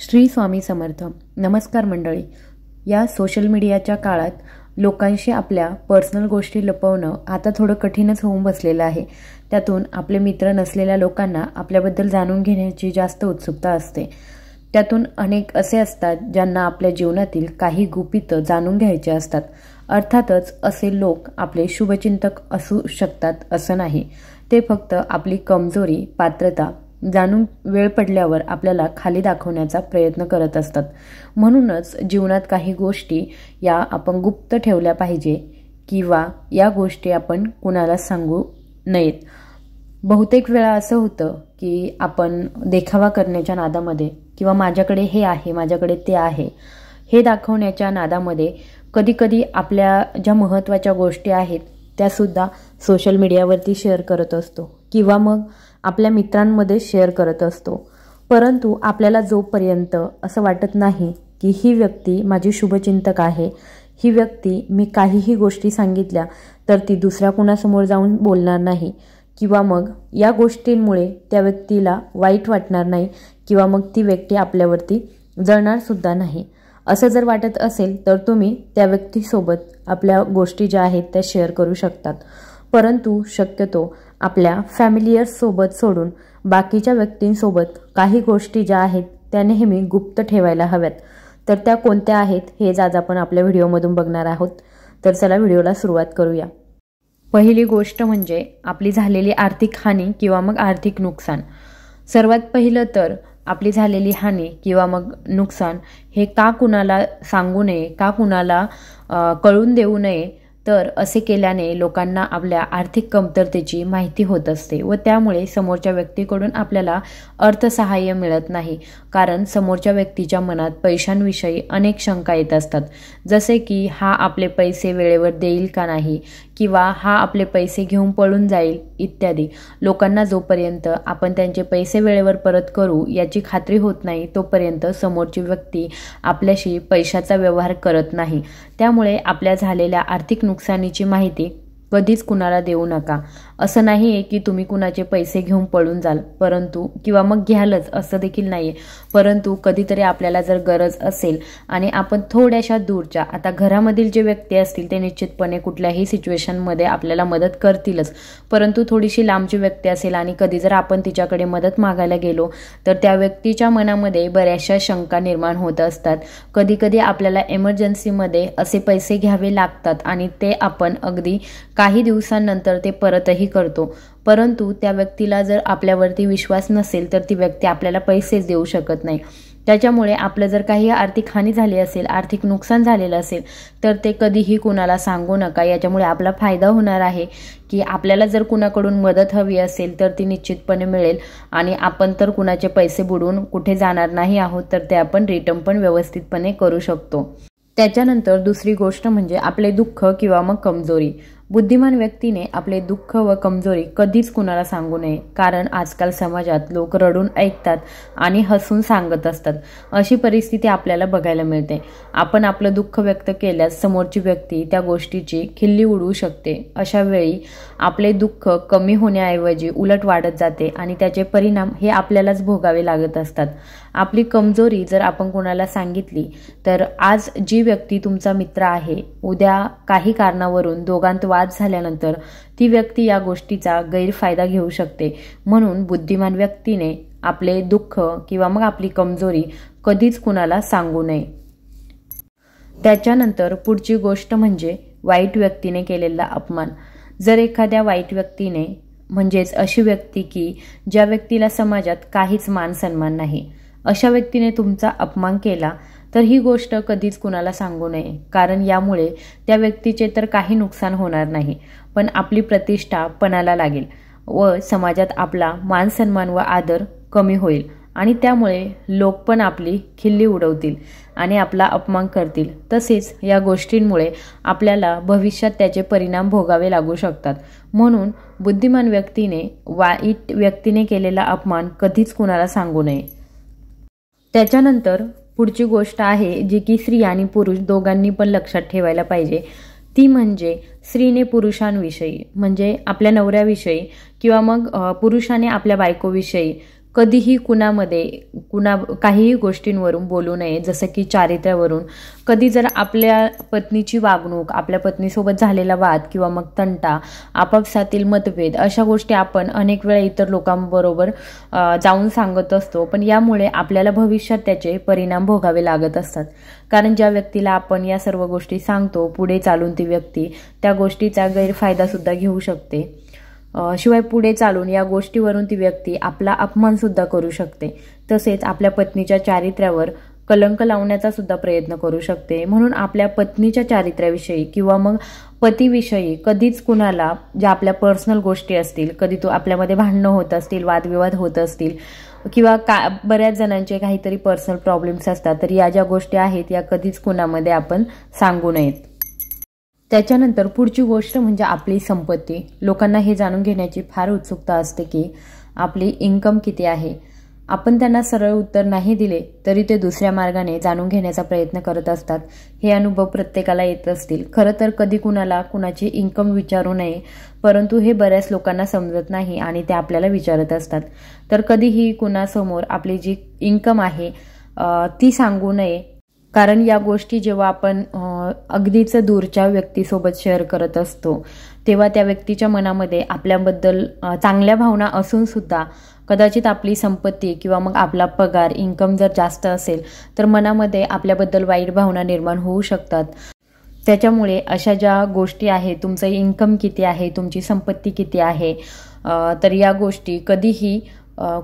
श्री स्वामी समर्थ नमस्कार मंडळी या सोशल मीडियाच्या काळात लोकांशी आपल्या पर्सनल गोष्टी लपवणं आता थोडं कठीणच होऊन बसलेलं आहे त्यातून आपले मित्र नसलेल्या लोकांना आपल्याबद्दल जाणून घेण्याची जास्त उत्सुकता असते त्यातून अनेक असे असतात ज्यांना आपल्या जीवनातील काही गुपितं जाणून घ्यायचे असतात अर्थातच असे लोक आपले शुभचिंतक असू शकतात असं नाही ते फक्त आपली कमजोरी पात्रता जाणून वेळ पडल्यावर आपल्याला खाली दाखवण्याचा प्रयत्न करत असतात म्हणूनच जीवनात काही गोष्टी या आपण गुप्त ठेवल्या पाहिजे किंवा या गोष्टी आपण कुणाला सांगू नयेत बहुतेक वेळा असं होतं की आपण देखावा करण्याच्या नादामध्ये किंवा माझ्याकडे हे आहे माझ्याकडे ते आहे हे दाखवण्याच्या नादामध्ये कधीकधी आपल्या ज्या महत्त्वाच्या गोष्टी आहेत त्यासुद्धा सोशल मीडियावरती शेअर करत असतो किंवा मग आपल्या मित्रांमध्ये शेअर करत असतो परंतु आपल्याला जोपर्यंत असं वाटत नाही की ही व्यक्ती माझी शुभचिंतक आहे ही व्यक्ती मी काहीही गोष्टी सांगितल्या तर ती दुसऱ्या कुणासमोर जाऊन बोलणार नाही किंवा मग या गोष्टींमुळे त्या व्यक्तीला वाईट वाटणार नाही किंवा मग ती व्यक्ती आपल्यावरती जळणारसुद्धा नाही असं जर वाटत असेल तर तुम्ही त्या व्यक्तीसोबत आपल्या गोष्टी ज्या आहेत त्या शेअर करू शकतात परंतु शक्यतो आपल्या फॅमिलियर्ससोबत सोडून बाकीच्या व्यक्तींसोबत काही गोष्टी ज्या आहेत त्या नेहमी गुप्त ठेवायला हव्यात तर त्या कोणत्या आहेत हेच आज आपण आपल्या व्हिडिओमधून बघणार आहोत तर चला व्हिडिओला सुरुवात करूया पहिली गोष्ट म्हणजे आपली झालेली आर्थिक हानी किंवा मग आर्थिक नुकसान सर्वात पहिलं तर आपली झालेली हानी किंवा मग नुकसान हे का कुणाला सांगू नये का कुणाला कळून देऊ नये तर असे केल्याने लोकांना आपल्या आर्थिक कमतरतेची माहिती होत असते व त्यामुळे समोरच्या व्यक्तीकडून आपल्याला अर्थसहाय्य मिळत नाही कारण समोरच्या व्यक्तीच्या मनात पैशांविषयी अनेक शंका येत असतात जसे की हा आपले पैसे वेळेवर देईल का नाही किंवा हा आपले पैसे घेऊन पळून जाईल इत्यादी लोकांना जोपर्यंत आपण त्यांचे पैसे वेळेवर परत करू याची खात्री होत नाही तोपर्यंत समोरची व्यक्ती आपल्याशी पैशाचा व्यवहार करत नाही त्यामुळे आपल्या झालेल्या आर्थिक नुकसानीची माहिती कधीच कुणाला देऊ नका असं नाही आहे की तुम्ही कुणाचे पैसे घेऊन पळून जाल परंतु किंवा मग घ्यालच असं देखील नाही आहे परंतु कधीतरी आपल्याला जर गरज असेल आणि आपण थोड्याशा दूरच्या आता घरामधील जे व्यक्ती असतील ते निश्चितपणे कुठल्याही सिच्युएशनमध्ये आपल्याला मदत करतीलच परंतु थोडीशी लांबची व्यक्ती असेल आणि कधी जर आपण तिच्याकडे मदत मागायला गेलो तर त्या व्यक्तीच्या मनामध्ये बऱ्याचशा शंका निर्माण होत असतात कधी कधी आपल्याला एमर्जन्सीमध्ये असे पैसे घ्यावे लागतात आणि ते आपण अगदी काही दिवसांनंतर ते परतही करतो परंतु त्या व्यक्तीला जर आपल्यावरती विश्वास नसेल तर ती व्यक्ती आपल्याला पैसेच देऊ शकत नाही त्याच्यामुळे आपलं जर काही आर्थिक हानी झाली असेल आर्थिक नुकसान झालेलं असेल तर ते कधीही कुणाला सांगू नका याच्यामुळे आपला फायदा होणार आहे की आपल्याला जर कुणाकडून मदत हवी असेल तर ती निश्चितपणे मिळेल आणि आपण तर कुणाचे पैसे बुडवून कुठे जाणार नाही आहोत तर ते आपण रिटर्न पण व्यवस्थितपणे करू शकतो त्याच्यानंतर दुसरी गोष्ट म्हणजे आपले दुःख किंवा मग कमजोरी बुद्धिमान व्यक्तीने आपले दुःख व कमजोरी कधीच कुणाला सांगू नये कारण आजकाल समाजात लोक रडून ऐकतात आणि हसून सांगत असतात अशी परिस्थिती आपल्याला बघायला मिळते आपण आपलं दुःख व्यक्त केल्यास समोरची व्यक्ती त्या गोष्टीची खिल्ली उडवू शकते अशा वेळी आपले दुःख कमी होण्याऐवजी उलट वाढत जाते आणि त्याचे परिणाम हे आपल्यालाच भोगावे लागत असतात आपली कमजोरी जर आपण कोणाला सांगितली तर आज जी व्यक्ती तुमचा मित्र आहे उद्या काही कारणावरून दोघांत वाद झाल्यानंतर ती व्यक्ती या गोष्टीचा गैरफायदा घेऊ शकते म्हणून बुद्धिमान व्यक्तीने आपले दुःख किंवा मग आपली कमजोरी कधीच कुणाला सांगू नये त्याच्यानंतर पुढची गोष्ट म्हणजे वाईट व्यक्तीने केलेला अपमान जर एखाद्या वाईट व्यक्तीने म्हणजेच अशी व्यक्ती की ज्या व्यक्तीला समाजात काहीच मान सन्मान नाही अशा व्यक्तीने तुमचा अपमान केला तर ही गोष्ट कधीच कुणाला सांगू नये कारण यामुळे त्या व्यक्तीचे तर काही नुकसान होणार नाही पण आपली प्रतिष्ठा पणाला लागेल व समाजात आपला मान सन्मान व आदर कमी होईल आणि त्यामुळे लोक पण आपली खिल्ली उडवतील आणि आपला अपमान करतील तसेच या गोष्टींमुळे आपल्याला भविष्यात त्याचे परिणाम भोगावे लागू शकतात म्हणून बुद्धिमान व्यक्तीने वाईट व्यक्तीने केलेला अपमान कधीच कुणाला सांगू नये त्याच्यानंतर पुढची गोष्ट आहे जी की स्त्री आणि पुरुष दोघांनी पण लक्षात ठेवायला पाहिजे ती म्हणजे स्त्रीने पुरुषांविषयी म्हणजे आपल्या नवऱ्याविषयी किंवा मग पुरुषाने आपल्या बायकोविषयी कधीही कुणामध्ये कुणा काहीही गोष्टींवरून बोलू नये जसं की चारित्र्यावरून कधी जर आपल्या पत्नीची वागणूक आपल्या पत्नीसोबत झालेला वाद किंवा मग तंटा आपापसातील मतभेद अशा गोष्टी आपण अनेक वेळा इतर लोकांबरोबर जाऊन सांगत असतो पण यामुळे आपल्याला भविष्यात त्याचे परिणाम भोगावे लागत असतात कारण ज्या व्यक्तीला आपण या सर्व गोष्टी सांगतो पुढे चालून ती व्यक्ती त्या गोष्टीचा गैरफायदा सुद्धा घेऊ शकते शिवाय पुढे चालून या गोष्टीवरून ती व्यक्ती आपला अपमानसुद्धा करू शकते तसेच आपल्या पत्नीच्या चारित्र्यावर कलंक लावण्याचा सुद्धा प्रयत्न करू शकते म्हणून आपल्या पत्नीच्या चारित्र्याविषयी किंवा मग पतीविषयी कधीच कुणाला ज्या आपल्या पर्सनल गोष्टी असतील कधी तो आपल्यामध्ये भांडणं होत असतील वादविवाद होत असतील किंवा का बऱ्याच जणांचे काहीतरी पर्सनल प्रॉब्लेम्स असतात तर या ज्या गोष्टी आहेत या कधीच कुणामध्ये आपण सांगू नयेत त्याच्यानंतर पुढची गोष्ट म्हणजे आपली संपत्ती लोकांना हे जाणून घेण्याची फार उत्सुकता असते की आपली इन्कम किती आहे आपण त्यांना सरळ उत्तर नाही दिले तरी ते दुसऱ्या मार्गाने जाणून घेण्याचा प्रयत्न करत असतात हे अनुभव प्रत्येकाला येत असतील खरं तर कधी कुणाला कुणाची इन्कम विचारू नये परंतु हे बऱ्याच लोकांना समजत नाही आणि ते आपल्याला विचारत असतात तर कधीही कुणासमोर आपली जी इन्कम आहे ती सांगू नये कारण या गोष्टी जेव्हा आपण अगदीच दूरच्या व्यक्तीसोबत शेअर करत असतो तेव्हा त्या व्यक्तीच्या मनामध्ये आपल्याबद्दल चांगल्या भावना असून सुद्धा कदाचित आपली संपत्ती किंवा मग आपला पगार इन्कम जर जास्त असेल तर मनामध्ये आपल्याबद्दल वाईट भावना निर्माण होऊ शकतात त्याच्यामुळे अशा ज्या गोष्टी आहेत तुमचं इन्कम किती आहे तुमची संपत्ती किती आहे तर या गोष्टी कधीही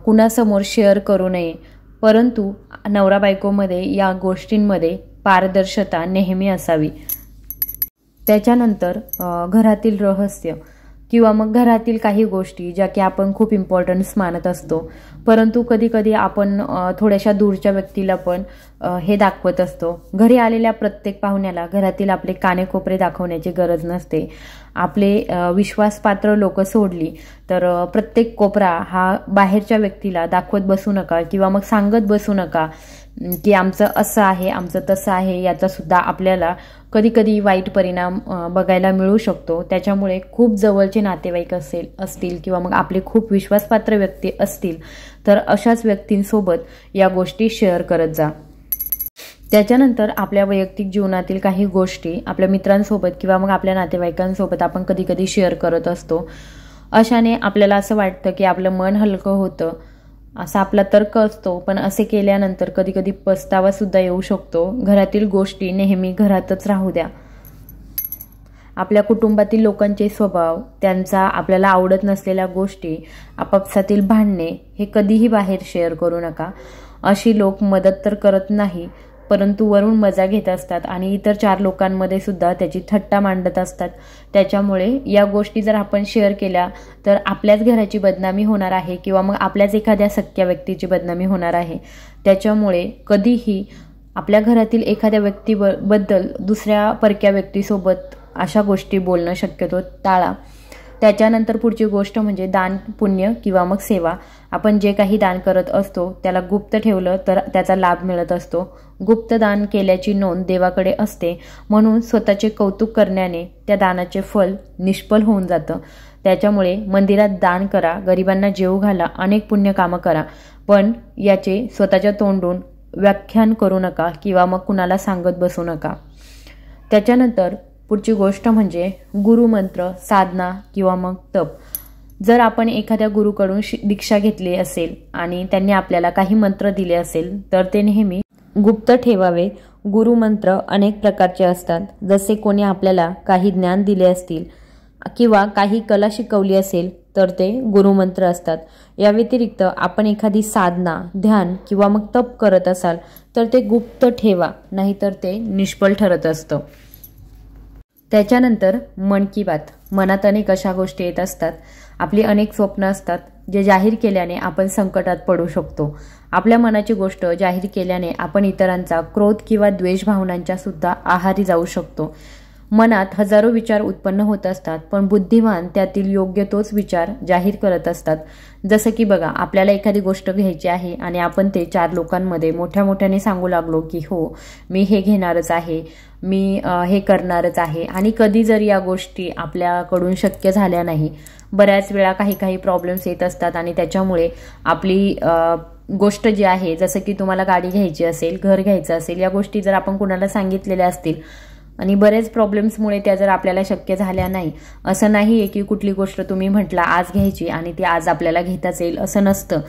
कुणासमोर शेअर करू नये परंतु नवरा बायकोमध्ये या गोष्टींमध्ये पारदर्शता नेहमी असावी त्याच्यानंतर घरातील रहस्य किंवा मग घरातील काही गोष्टी ज्या की आपण खूप इम्पॉर्टन्स मानत असतो परंतु कधीकधी आपण थोड्याशा दूरच्या व्यक्तीला पण हे दाखवत असतो घरी आलेल्या प्रत्येक पाहुण्याला घरातील आपले कानेकोपरे दाखवण्याची गरज नसते आपले विश्वासपात्र लोक सोडली तर प्रत्येक कोपरा हा बाहेरच्या व्यक्तीला दाखवत बसू नका किंवा मग सांगत बसू नका की आमचं असं आहे आमचं तसं आहे याचासुद्धा आपल्याला कधीकधी वाईट परिणाम बघायला मिळू शकतो त्याच्यामुळे खूप जवळचे नातेवाईक असेल असतील किंवा मग आपले खूप विश्वासपात्र व्यक्ती असतील तर अशाच व्यक्तींसोबत या गोष्टी शेअर करत जा त्याच्यानंतर आपल्या वैयक्तिक जीवनातील काही गोष्टी आपल्या मित्रांसोबत किंवा मग आपल्या नातेवाईकांसोबत आपण कधीकधी शेअर करत असतो अशाने आपल्याला असं वाटतं की आपलं मन हलकं होतं असा आपला तर्क असतो पण असे केल्यानंतर कधी पस्तावा सुद्धा येऊ शकतो घरातील गोष्टी नेहमी घरातच राहू द्या आपल्या कुटुंबातील लोकांचे स्वभाव त्यांचा आपल्याला आवडत नसलेल्या गोष्टी आपापसातील भांडणे हे कधीही बाहेर शेअर करू नका अशी लोक मदत तर करत नाही परंतु वरून मजा घेत असतात आणि इतर चार लोकांमध्ये सुद्धा त्याची थट्टा मांडत असतात त्याच्यामुळे या गोष्टी जर आपण शेअर केल्या तर आपल्याच घराची बदनामी होणार आहे किंवा मग आपल्याच एखाद्या सख्या व्यक्तीची बदनामी होणार आहे त्याच्यामुळे कधीही आपल्या घरातील एखाद्या व्यक्तीबद्दल दुसऱ्या परक्या व्यक्तीसोबत अशा गोष्टी बोलणं शक्यतो टाळा त्याच्यानंतर पुढची गोष्ट म्हणजे दान पुण्य किंवा मग सेवा आपण जे काही दान करत असतो त्याला गुप्त ठेवलं तर त्याचा लाभ मिळत असतो गुप्त दान केल्याची नोंद देवाकडे असते म्हणून स्वतःचे कौतुक करण्याने त्या दानाचे फल निष्फल होऊन जातं त्याच्यामुळे मंदिरात दान करा गरिबांना जेऊ घाला अनेक पुण्यकामं करा पण याचे स्वतःच्या तोंडून व्याख्यान करू नका किंवा मग कुणाला सांगत बसू नका त्याच्यानंतर पुढची गोष्ट म्हणजे गुरुमंत्र साधना किंवा मग तप जर आपण एखाद्या गुरुकडून दीक्षा घेतली असेल आणि त्यांनी आपल्याला काही मंत्र दिले असेल तर ते नेहमी गुप्त ठेवावे गुरुमंत्र अनेक प्रकारचे असतात जसे कोणी आपल्याला काही ज्ञान दिले असतील किंवा काही कला शिकवली असेल तर ते गुरुमंत्र असतात या व्यतिरिक्त आपण एखादी साधना ध्यान किंवा मग तप करत असाल तर ते गुप्त ठेवा नाहीतर ते निष्फळ ठरत असतं त्याच्यानंतर मन की बात मनात अनेक अशा गोष्टी येत असतात आपली अनेक स्वप्न असतात जे जाहीर केल्याने आपण संकटात पडू शकतो आपल्या मनाची गोष्ट जाहीर केल्याने आपण इतरांचा क्रोध किंवा द्वेष भावनांच्या सुद्धा आहारी जाऊ शकतो मनात हजारो विचार उत्पन्न होत असतात पण बुद्धिमान त्यातील योग्य तोच विचार जाहीर करत असतात जसं की बघा आपल्याला एखादी गोष्ट घ्यायची आहे आणि आपण ते चार लोकांमध्ये मोठ्या मोठ्याने सांगू लागलो की हो मी हे घेणारच आहे मी हे करणारच आहे आणि कधी जर या गोष्टी आपल्याकडून शक्य झाल्या नाही बऱ्याच वेळा काही काही प्रॉब्लेम्स येत असतात आणि त्याच्यामुळे आपली गोष्ट जी आहे जसं की तुम्हाला गाडी घ्यायची असेल घर घ्यायचं असेल या गोष्टी जर आपण कुणाला सांगितलेल्या असतील आणि बरेच प्रॉब्लेम्समुळे त्या जर आपल्याला शक्य झाल्या नाही असं नाही आहे की कुठली गोष्ट तुम्ही म्हटला आज घ्यायची आणि ती आज आपल्याला घेताच येईल असं नसतं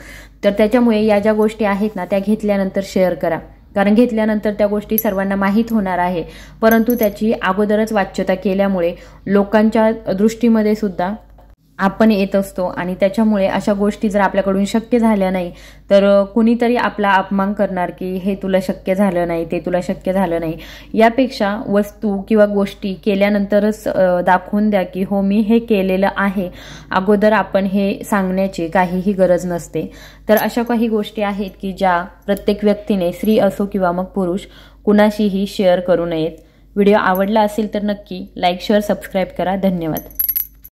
तर त्याच्यामुळे या ज्या गोष्टी आहेत ना त्या घेतल्यानंतर शेअर करा कारण घेतल्यानंतर त्या गोष्टी सर्वांना माहीत होणार आहे परंतु त्याची अगोदरच वाच्यता केल्यामुळे लोकांच्या दृष्टीमध्ये सुद्धा आपण येत असतो आणि त्याच्यामुळे अशा गोष्टी जर आपल्याकडून शक्य झाल्या नाही तर कुणीतरी आपला अपमान करणार की हे तुला शक्य झालं नाही ते तुला शक्य झालं नाही यापेक्षा वस्तू किंवा गोष्टी केल्यानंतरच दाखवून द्या की हो मी हे केलेलं आहे अगोदर आपण हे सांगण्याची काहीही गरज नसते तर अशा काही गोष्टी आहेत की ज्या प्रत्येक व्यक्तीने स्त्री असो किंवा मग पुरुष कुणाशीही शेअर करू नयेत व्हिडिओ आवडला असेल तर नक्की लाईक शेअर सबस्क्राईब करा धन्यवाद